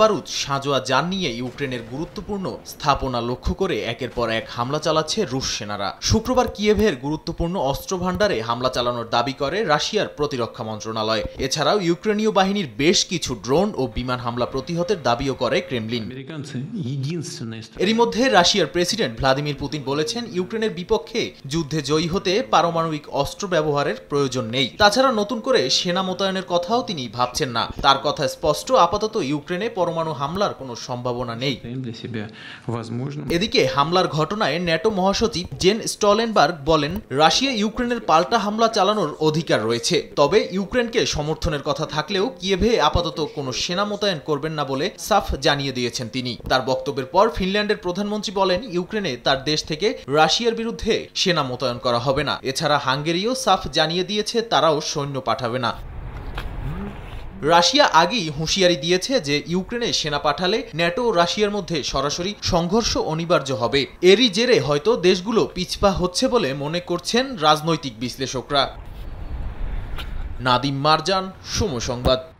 বারুদ সাঁজোয়া যান নিয়ে ইউক্রেনের গুরুত্বপূর্ণ স্থাপনা লক্ষ্য করে একের পর এক হামলা চালাচ্ছে রুশ সেনারা শুক্রবার কিয়েভের গুরুত্বপূর্ণ অস্ত্র ভাণ্ডারে হামলা চালানোর দাবি করে রাশিয়ার প্রতিরক্ষা মন্ত্রণালয় এছাড়াও ইউক্রেনীয় বাহিনীর বেশ কিছু ড্রোন ও বিমান হামলা প্রতিহতের দাবিও করে ক্রেমলিন এরই মধ্যে রাশিয়ার প্রেসিডেন্ট ভ্লাদিমির পুতিন বলেছেন ইউক্রেনের বিপক্ষে যুদ্ধে জয়ী হতে পারমাণবিক অস্ত্র ব্যবহারের প্রয়োজন নেই তাছাড়া নতুন করে সেনা মোতায়েনের কথাও তিনি ভাবছেন না তার কথা স্পষ্ট আপাতত ইউক্রেনে ইরানে পরমাণু হামলার কোনো সম্ভাবনা নেই এদিকে হামলার ঘটনায় ন্যাটো মহাসচিব জেন স্টলেনবার্গ বলেন রাশিয়া ইউক্রেনের পাল্টা হামলা চালানোর অধিকার রয়েছে তবে ইউক্রেনকে সমর্থনের কথা থাকলেও কিয়েভে আপাতত কোনো সেনা মোতায়েন করবেন না বলে সাফ জানিয়ে দিয়েছেন তিনি তার বক্তব্যের পর ফিনল্যান্ডের প্রধানমন্ত্রী বলেন ইউক্রেনে তার দেশ থেকে রাশিয়ার বিরুদ্ধে সেনা মোতায়েন করা হবে না এছাড়া হাঙ্গেরিও সাফ জানিয়ে দিয়েছে তারাও সৈন্য পাঠাবে না রাশিয়া আগেই হুঁশিয়ারি দিয়েছে যে ইউক্রেনে সেনা পাঠালে ন্যাটো ও রাশিয়ার মধ্যে সরাসরি সংঘর্ষ অনিবার্য হবে এরই জেরে হয়তো দেশগুলো পিছপা হচ্ছে বলে মনে করছেন রাজনৈতিক বিশ্লেষকরা নাদিম মারজান সংবাদ